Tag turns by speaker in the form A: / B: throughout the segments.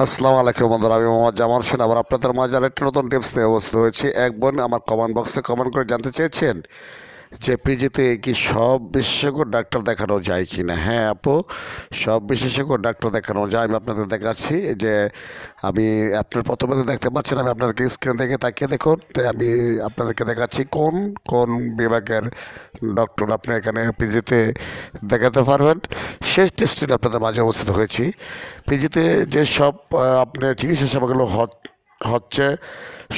A: আসসালামু আলাইকুম বন্ধুরা আমি মোহাম্মদ জামাল হোসেন আবার আপনাদের মাঝে আরেকটি নতুন টিপস নিয়ে অবস্থিত হয়েছি এক বোন আমার কমেন্ট বক্সে কমেন্ট করে জানতে চেয়েছেন যে পিজিতে কি সব বিশেষজ্ঞ ডাক্তার দেখানো যায় কি না হ্যাঁ আপু সব বিশেষজ্ঞ ডাক্তার দেখানো যায় আমি আপনাদের দেখাচ্ছি যে আমি আপনার প্রথমে দেখতে পাচ্ছেন আমি আপনাদেরকে স্ক্রিন থেকে তাকিয়ে দেখুন তাই আমি আপনাদেরকে দেখাচ্ছি কোন কোন বিভাগের ডক্টর আপনি এখানে পিজিতে দেখাতে পারবেন শেষ টেস্টে আপনাদের মাঝে অবস্থিত হয়েছি পিজিতে যেসব আপনার চিকিৎসা সেবাগুলো হচ্ছে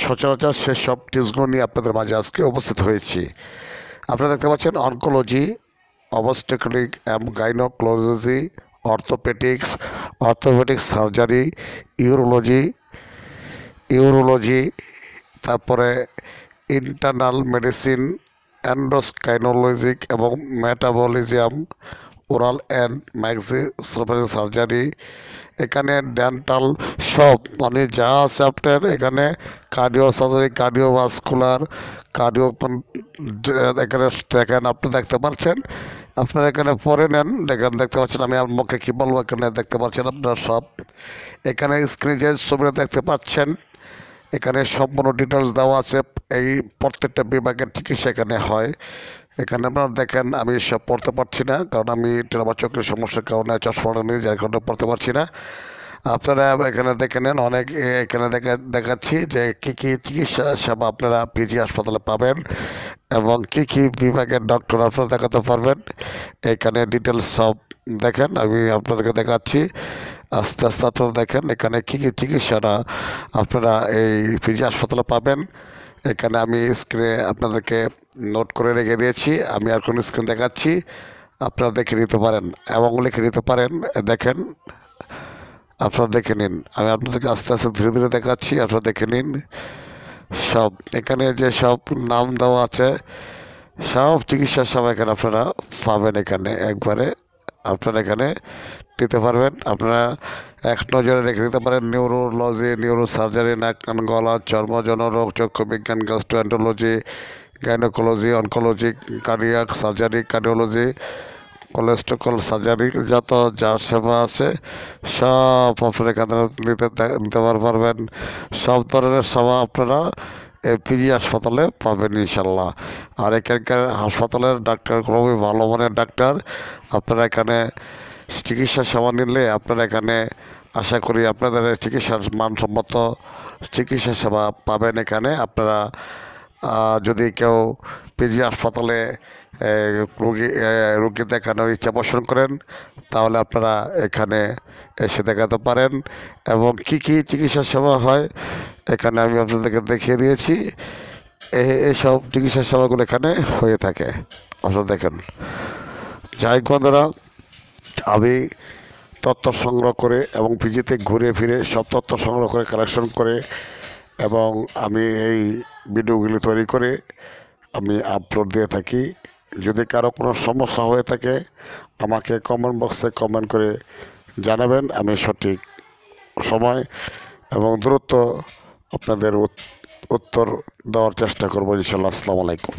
A: সচরাচর সেসব টেস্টগুলো নিয়ে আপনাদের মাঝে আজকে উপস্থিত হয়েছি আপনারা দেখতে পাচ্ছেন oncology obstetric and gynaecology orthopaedics orthopaedic surgery urology urology তারপরে ইন্টারনাল মেডিসিন অ্যান্ড্রোসকাইনোলজিক এবং metabolism oral and maxi surgery এখানে ডেন্টাল সব মানে যা আছে আপনার এখানে cardio surgery cardio vascular cardio এখানে দেখেন আপনি দেখতে পাচ্ছেন আপনারা এখানে পরে নেন এখানে দেখতে পাচ্ছেন আমি মুখে কী বলবো এখানে দেখতে পাচ্ছেন আপনারা সব এখানে স্ক্রিন যে ছবিটা দেখতে পাচ্ছেন এখানে সম্পূর্ণ ডিটেলস দেওয়া আছে এই প্রত্যেকটা বিভাগের চিকিৎসা এখানে হয় এখানে আপনারা দেখেন আমি সব পড়তে পারছি না কারণ আমি আমার চক্রের সমস্যার কারণে চশমা নিয়ে যার কারণে পড়তে পারছি না আপনারা এখানে দেখে নেন অনেক এখানে দেখা দেখাচ্ছি যে কী কী চিকিৎসা সেবা আপনারা পিজি হাসপাতালে পাবেন এবং কী কী বিভাগের ডক্টর আপনারা দেখাতে পারবেন এখানে ডিটেলস সব দেখেন আমি আপনাদেরকে দেখাচ্ছি আস্তে আস্তে আপনারা দেখেন এখানে কী কী চিকিৎসাটা আপনারা এই পিজি হাসপাতালে পাবেন এখানে আমি স্ক্রিনে আপনাদেরকে নোট করে রেখে দিয়েছি আমি আর কোনো স্ক্রিন দেখাচ্ছি আপনারা দেখে নিতে পারেন এবং লিখে নিতে পারেন দেখেন আপনারা দেখে নিন আমি আপনাদেরকে আস্তে আস্তে ধীরে ধীরে দেখাচ্ছি আপনারা দেখে নিন সব এখানে যে সব নাম দেওয়া আছে সব চিকিৎসার সব এখানে আপনারা পাবেন এখানে একবারে আপনারা এখানে নিতে পারবেন আপনারা এক নজরে রেখে নিতে পারেন নিউরোলজি নিউরো সার্জারি নাক কান গলা চর্মজন রোগ চক্ষু বিজ্ঞান gastroenterology gynaecology oncology cardiac surgery cardiology colorectal surgery যত যার সেবা আছে সব আপনারা এখানে নিতে নিতে পারবেন সব ধরনের সেবা আপনারা পিজি হাসপাতালে পাবেন ইনশাল্লাহ আর এখানকার হাসপাতালের ডাক্তার খুবই ভালো মানের ডাক্তার আপনারা এখানে চিকিৎসা সেবা নিলে আপনারা এখানে আশা করি আপনাদের চিকিৎসার মানসম্মত চিকিৎসা সেবা পাবেন এখানে আপনারা যদি কেউ পিজি হাসপাতালে রোগী রোগী দেখানোর ইচ্ছা পোষণ করেন তাহলে আপনারা এখানে এসে দেখাতে পারেন এবং কি কি চিকিৎসা সেবা হয় এখানে আমি আপনাদেরকে দেখিয়ে দিয়েছি এইসব চিকিৎসা সেবাগুলো এখানে হয়ে থাকে আপনারা দেখেন যাই বন্ধুরা আমি তথ্য সংগ্রহ করে এবং পিজিতে ঘুরে ফিরে সব তথ্য সংগ্রহ করে কালেকশন করে এবং আমি এই ভিডিওগুলি তৈরি করে আমি আপলোড দিয়ে থাকি যদি কারো কোনো সমস্যা হয়ে থাকে আমাকে কমেন্ট বক্সে কমেন্ট করে জানাবেন আমি সঠিক সময় এবং দ্রুত আপনাদের উত্তর দেওয়ার চেষ্টা করবো ইনশাল্লাহ আসসালামু আলাইকুম